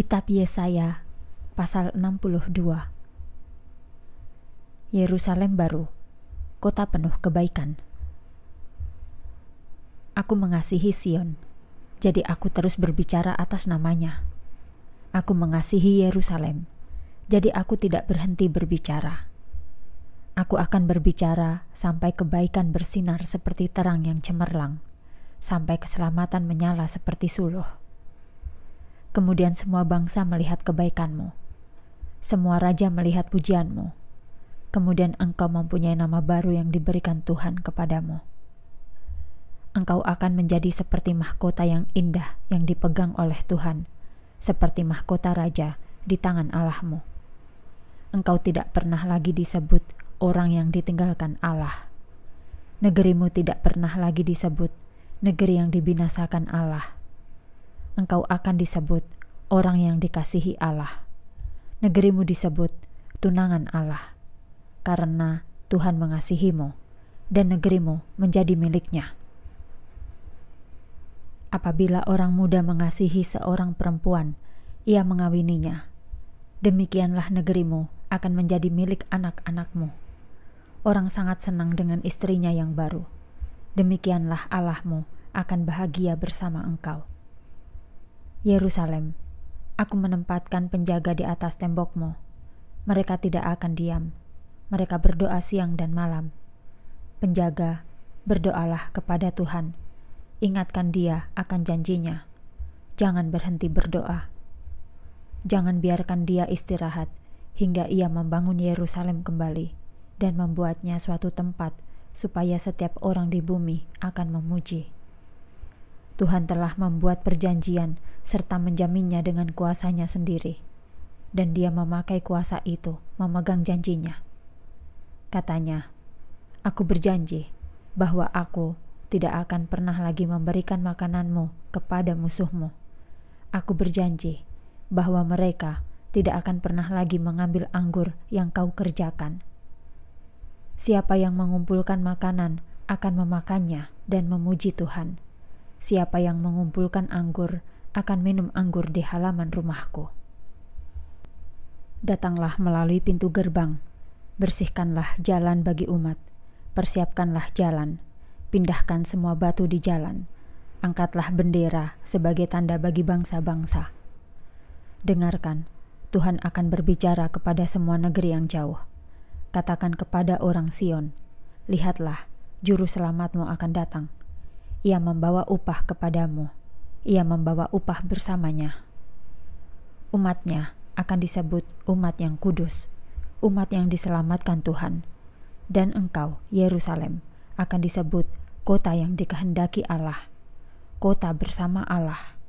Kitab Yesaya pasal 62 Yerusalem baru kota penuh kebaikan Aku mengasihi Sion jadi aku terus berbicara atas namanya Aku mengasihi Yerusalem jadi aku tidak berhenti berbicara Aku akan berbicara sampai kebaikan bersinar seperti terang yang cemerlang sampai keselamatan menyala seperti suluh Kemudian semua bangsa melihat kebaikanmu. Semua raja melihat pujianmu. Kemudian engkau mempunyai nama baru yang diberikan Tuhan kepadamu. Engkau akan menjadi seperti mahkota yang indah yang dipegang oleh Tuhan, seperti mahkota raja di tangan Allahmu. Engkau tidak pernah lagi disebut orang yang ditinggalkan Allah. Negerimu tidak pernah lagi disebut negeri yang dibinasakan Allah engkau akan disebut orang yang dikasihi Allah. Negerimu disebut tunangan Allah, karena Tuhan mengasihimu dan negerimu menjadi miliknya. Apabila orang muda mengasihi seorang perempuan, ia mengawininya. Demikianlah negerimu akan menjadi milik anak-anakmu. Orang sangat senang dengan istrinya yang baru. Demikianlah Allahmu akan bahagia bersama engkau. Yerusalem, aku menempatkan penjaga di atas tembokmu. Mereka tidak akan diam. Mereka berdoa siang dan malam. Penjaga, berdoalah kepada Tuhan. Ingatkan dia akan janjinya. Jangan berhenti berdoa. Jangan biarkan dia istirahat hingga ia membangun Yerusalem kembali dan membuatnya suatu tempat supaya setiap orang di bumi akan memuji. Tuhan telah membuat perjanjian serta menjaminnya dengan kuasanya sendiri. Dan dia memakai kuasa itu memegang janjinya. Katanya, Aku berjanji bahwa aku tidak akan pernah lagi memberikan makananmu kepada musuhmu. Aku berjanji bahwa mereka tidak akan pernah lagi mengambil anggur yang kau kerjakan. Siapa yang mengumpulkan makanan akan memakannya dan memuji Tuhan.' Siapa yang mengumpulkan anggur akan minum anggur di halaman rumahku. Datanglah melalui pintu gerbang, bersihkanlah jalan bagi umat, persiapkanlah jalan, pindahkan semua batu di jalan, angkatlah bendera sebagai tanda bagi bangsa-bangsa. Dengarkan, Tuhan akan berbicara kepada semua negeri yang jauh. Katakan kepada orang Sion, "Lihatlah, juru selamatmu akan datang." Ia membawa upah kepadamu. Ia membawa upah bersamanya. Umatnya akan disebut umat yang kudus, umat yang diselamatkan Tuhan. Dan engkau, Yerusalem, akan disebut kota yang dikehendaki Allah, kota bersama Allah.